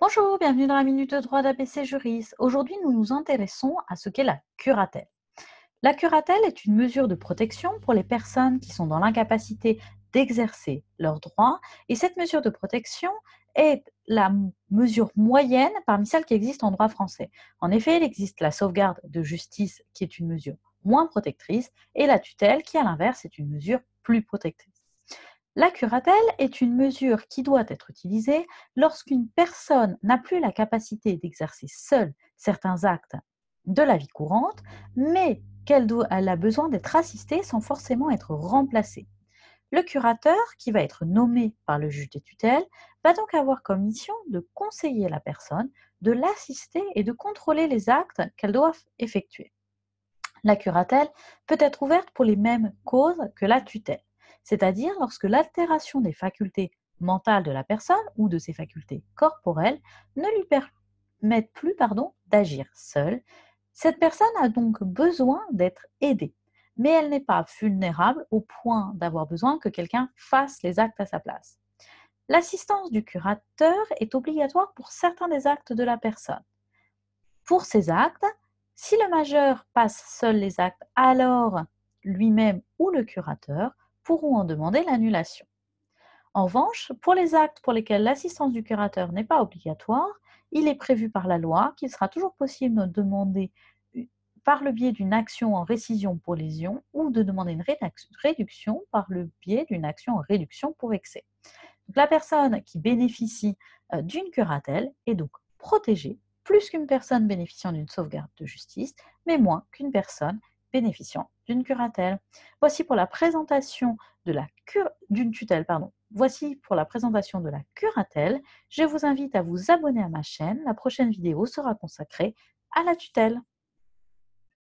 Bonjour, bienvenue dans la Minute droit d'ABC Juris. Aujourd'hui, nous nous intéressons à ce qu'est la curatelle. La curatelle est une mesure de protection pour les personnes qui sont dans l'incapacité d'exercer leurs droits et cette mesure de protection est la mesure moyenne parmi celles qui existent en droit français. En effet, il existe la sauvegarde de justice qui est une mesure moins protectrice et la tutelle qui, à l'inverse, est une mesure plus protectrice. La curatelle est une mesure qui doit être utilisée lorsqu'une personne n'a plus la capacité d'exercer seule certains actes de la vie courante, mais qu'elle a besoin d'être assistée sans forcément être remplacée. Le curateur, qui va être nommé par le juge des tutelles, va donc avoir comme mission de conseiller la personne, de l'assister et de contrôler les actes qu'elle doit effectuer. La curatelle peut être ouverte pour les mêmes causes que la tutelle c'est-à-dire lorsque l'altération des facultés mentales de la personne ou de ses facultés corporelles ne lui permettent plus d'agir seule. Cette personne a donc besoin d'être aidée, mais elle n'est pas vulnérable au point d'avoir besoin que quelqu'un fasse les actes à sa place. L'assistance du curateur est obligatoire pour certains des actes de la personne. Pour ces actes, si le majeur passe seul les actes, alors lui-même ou le curateur pourront en demander l'annulation. En revanche, pour les actes pour lesquels l'assistance du curateur n'est pas obligatoire, il est prévu par la loi qu'il sera toujours possible de demander par le biais d'une action en récision pour lésion ou de demander une réduction par le biais d'une action en réduction pour excès. la personne qui bénéficie euh, d'une curatelle est donc protégée plus qu'une personne bénéficiant d'une sauvegarde de justice, mais moins qu'une personne bénéficiant d'une curatelle. Voici pour la présentation de la d'une tutelle, pardon. Voici pour la présentation de la curatelle. Je vous invite à vous abonner à ma chaîne. La prochaine vidéo sera consacrée à la tutelle.